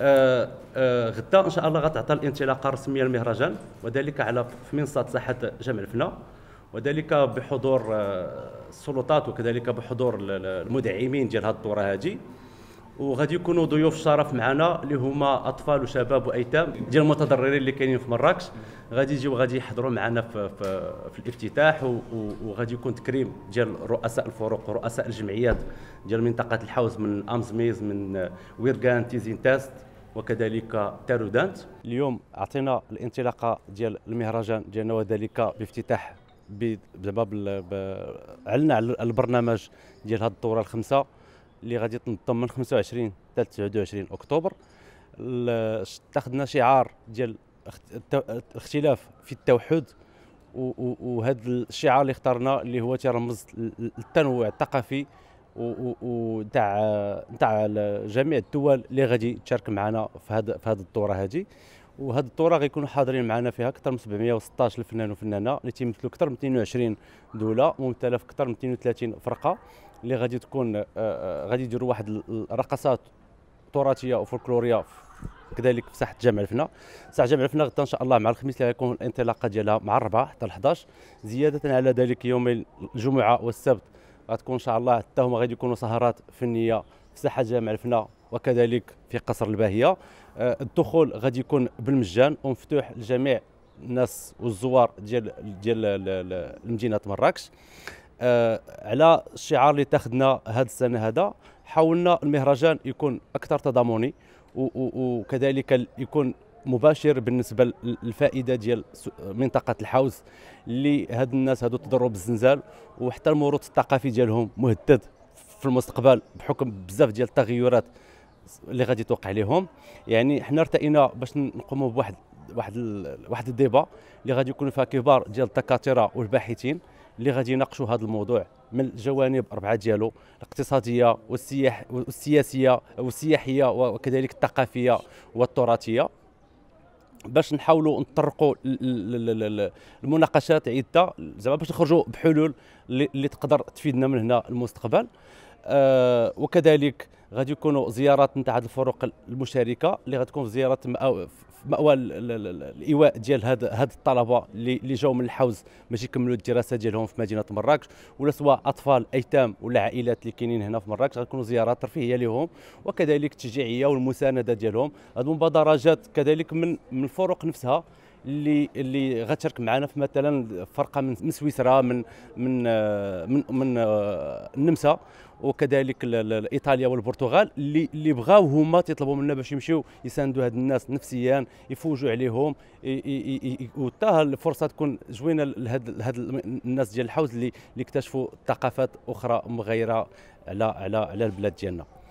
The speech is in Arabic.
آه، آه، غدا ان شاء الله غتعطى الانطلاقه الرسميه للمهرجان وذلك على في منصه ساحه جامع الفنا وذلك بحضور آه، السلطات وكذلك بحضور المدعمين ديال هذه الدوره هذه وغادي يكونوا ضيوف شرف معنا اللي هما اطفال وشباب وايتام ديال المتضررين اللي كاينين في مراكش غادي يجيو غادي يحضروا معنا في, في, في الافتتاح وغادي يكون تكريم ديال رؤساء الفرق ورؤساء الجمعيات ديال منطقه الحوز من امزميز من ويرغان تيزين تاست وكذلك تارودانت اليوم اعطينا الانطلاقه ديال المهرجان ديالنا وذلك بافتتاح زعما علنا على البرنامج ديال هذه الدوره الخمسه اللي غادي تنظم من 25 حتى 29 اكتوبر تاخذنا شعار ديال الاختلاف في التوحد وهذا الشعار اللي اخترناه اللي هو تيرمز للتنوع الثقافي ونتاع نتاع جميع الدول اللي غادي تشارك معنا في هذا في هذه الدوره هذه وهذه الدوره غيكونوا حاضرين معنا فيها اكثر من 716 فنان وفنانه اللي تيمثلوا اكثر من 22 دوله ممثله في اكثر من 32 فرقه اللي غادي تكون آه، آه، غادي يديروا واحد الرقصات تراثيه وفولكلوريه كذلك في ساحه جامع الفنا ساحه جامع الفنا غدا ان شاء الله مع الخميس اللي غيكون الانطلاقه ديالها مع الربعه حتى ال 11 زياده على ذلك يوم الجمعه والسبت غتكون ان شاء الله حتى هما غادي يكونوا سهرات فنيه في ساحه جامع الفنا وكذلك في قصر الباهيه آه، الدخول غادي يكون بالمجان ومفتوح لجميع الناس والزوار ديال ديال مدينه مراكش آه، على الشعار اللي تاخذنا هذه السنه هذا حاولنا المهرجان يكون اكثر تضامني وكذلك يكون مباشر بالنسبه للفائده ديال منطقه الحوز اللي هاد الناس هادو تضروا بالزنزال وحتى الموروث الثقافي ديالهم مهدد في المستقبل بحكم بزاف ديال التغيرات اللي غادي توقع لهم يعني حنا ارتئينا باش نقوموا بواحد واحد واحد الديبا اللي غادي يكونوا فيها كبار ديال الدكاتره والباحثين اللي غادي يناقشوا هذا الموضوع من الجوانب اربعه ديالو الاقتصاديه والسياح والسياسيه والسياحيه وكذلك الثقافيه والتراثيه باش نحاولوا نطرقوا المناقشات عده زعما باش نخرجوا بحلول اللي تقدر تفيدنا من هنا المستقبل آه، وكذلك غادي يكونوا زيارات نتاع هذه الفرق المشاركه اللي غتكون في زياره مأوى مأوى الايواء ديال هاد هاد الطلبه اللي جاوا من الحوز باش يكملوا الدراسه ديالهم في مدينه مراكش ولا سواء اطفال ايتام ولا عائلات اللي كاينين هنا في مراكش غتكونوا زيارات ترفيهيه لهم وكذلك التشجيعيه والمسانده ديالهم هاد المبادره جات كذلك من من الفرق نفسها اللي اللي غتشارك معنا في مثلا فرقه من سويسرا من من من, من النمسا آه، وكذلك ايطاليا والبرتغال اللي اللي بغاو هما تيطلبوا منا باش يمشيو يساندوا هاد الناس نفسيا يفوجوا عليهم وتا الفرصه تكون زوينه لهاد الناس ديال الحوز اللي اللي اكتشفوا ثقافات اخرى مغايره على على على البلاد ديالنا